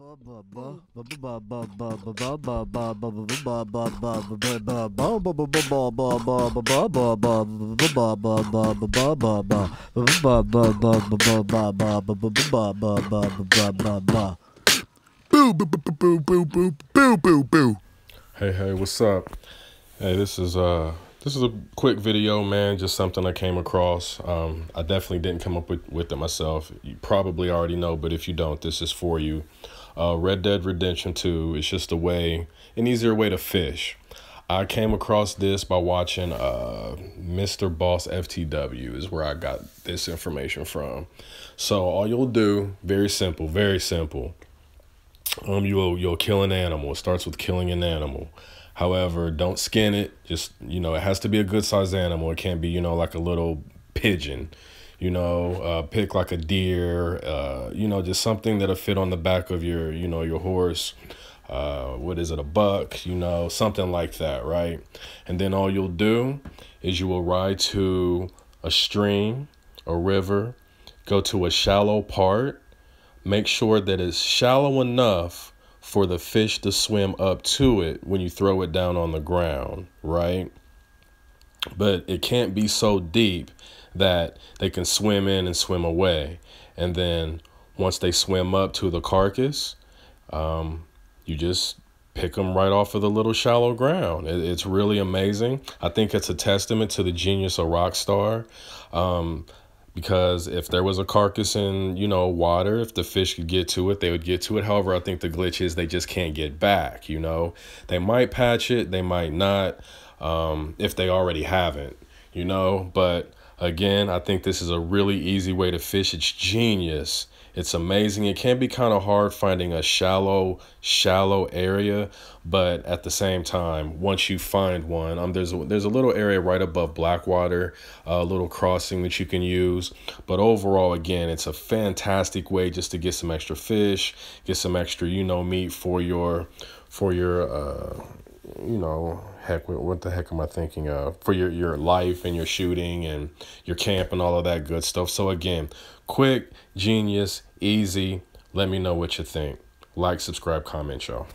Hey, hey, what's up? Hey, this is uh, this is a quick video, man. Just something I came across. Um, I definitely didn't come up with with it myself. You probably already know, but if you don't, this is for you uh, Red Dead Redemption 2 is just a way, an easier way to fish. I came across this by watching uh, Mr. Boss FTW, is where I got this information from. So, all you'll do, very simple, very simple. Um, you'll you'll kill an animal. It starts with killing an animal. However, don't skin it. Just you know, it has to be a good sized animal. It can't be you know like a little pigeon you know, uh, pick like a deer, uh, you know, just something that'll fit on the back of your, you know, your horse. Uh, what is it, a buck, you know, something like that, right? And then all you'll do is you will ride to a stream, a river, go to a shallow part, make sure that it's shallow enough for the fish to swim up to it when you throw it down on the ground, right? But it can't be so deep that they can swim in and swim away. And then once they swim up to the carcass, um, you just pick them right off of the little shallow ground. It, it's really amazing. I think it's a testament to the genius of Rockstar. Um, because if there was a carcass in, you know, water, if the fish could get to it, they would get to it. However, I think the glitch is they just can't get back, you know. They might patch it, they might not, um, if they already haven't, you know. But Again, I think this is a really easy way to fish. It's genius. It's amazing. It can be kind of hard finding a shallow, shallow area, but at the same time, once you find one, um, there's a, there's a little area right above Blackwater, a little crossing that you can use. But overall, again, it's a fantastic way just to get some extra fish, get some extra you know meat for your for your uh, you know, heck, what the heck am I thinking of for your your life and your shooting and your camp and all of that good stuff. So again, quick, genius, easy. Let me know what you think. Like, subscribe, comment, y'all.